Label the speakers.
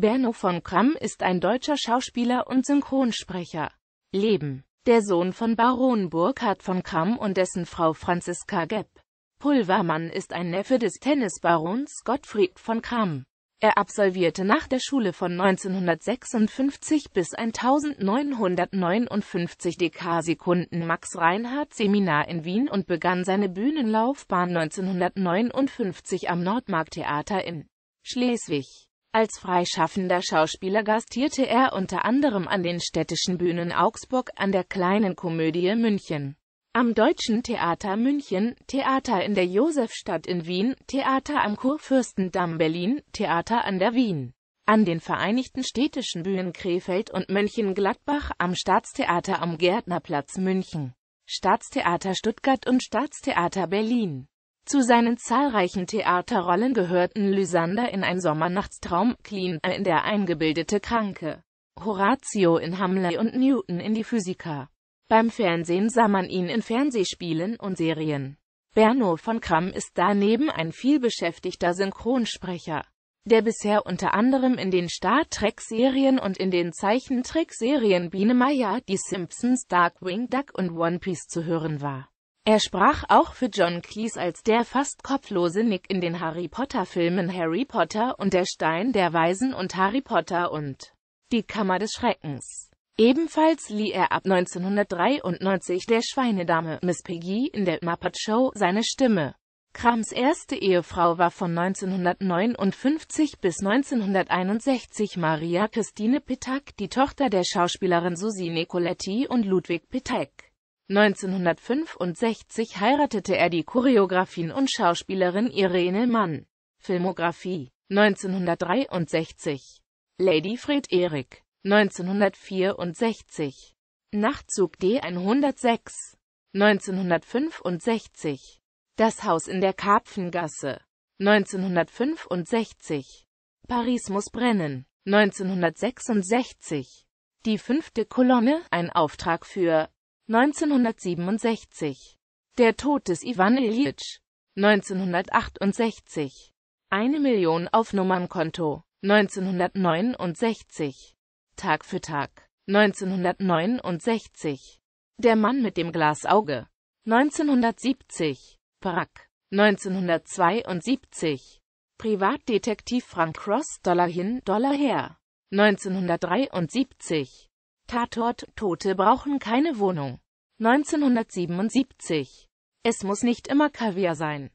Speaker 1: Berno von Kramm ist ein deutscher Schauspieler und Synchronsprecher. Leben. Der Sohn von Baron Burkhard von Kramm und dessen Frau Franziska Gepp. Pulvermann ist ein Neffe des Tennisbarons Gottfried von Kramm. Er absolvierte nach der Schule von 1956 bis 1959 DK-Sekunden Max Reinhardt Seminar in Wien und begann seine Bühnenlaufbahn 1959 am Nordmarkttheater in Schleswig. Als freischaffender Schauspieler gastierte er unter anderem an den städtischen Bühnen Augsburg, an der Kleinen Komödie München, am Deutschen Theater München, Theater in der Josefstadt in Wien, Theater am Kurfürstendamm Berlin, Theater an der Wien, an den Vereinigten Städtischen Bühnen Krefeld und Mönchengladbach, am Staatstheater am Gärtnerplatz München, Staatstheater Stuttgart und Staatstheater Berlin. Zu seinen zahlreichen Theaterrollen gehörten Lysander in Ein Sommernachtstraum, Clean, äh, in Der eingebildete Kranke, Horatio in Hamlet und Newton in Die Physiker. Beim Fernsehen sah man ihn in Fernsehspielen und Serien. Berno von Kramm ist daneben ein vielbeschäftigter Synchronsprecher, der bisher unter anderem in den Star Trek-Serien und in den Zeichentrickserien Biene Meier, Die Simpsons, Darkwing Duck und One Piece zu hören war. Er sprach auch für John Cleese als der fast kopflose Nick in den Harry-Potter-Filmen Harry Potter und der Stein der Weisen und Harry Potter und die Kammer des Schreckens. Ebenfalls lieh er ab 1993 der Schweinedame Miss Piggy in der Muppet Show seine Stimme. Krams erste Ehefrau war von 1959 bis 1961 Maria Christine Pittack, die Tochter der Schauspielerin Susie Nicoletti und Ludwig Pittack. 1965 heiratete er die Choreografin und Schauspielerin Irene Mann. Filmografie 1963 Lady Fred Erik 1964 Nachtzug D106 1965 Das Haus in der Karpfengasse 1965 Paris muss brennen 1966 Die fünfte Kolonne, ein Auftrag für 1967. Der Tod des Ivan Ilyich. 1968. Eine Million auf Nummernkonto. 1969. Tag für Tag. 1969. Der Mann mit dem Glasauge. 1970. Brack. 1972. Privatdetektiv Frank Cross, Dollar hin, Dollar her. 1973. Tatort, Tote brauchen keine Wohnung. 1977. Es muss nicht immer Kaviar sein.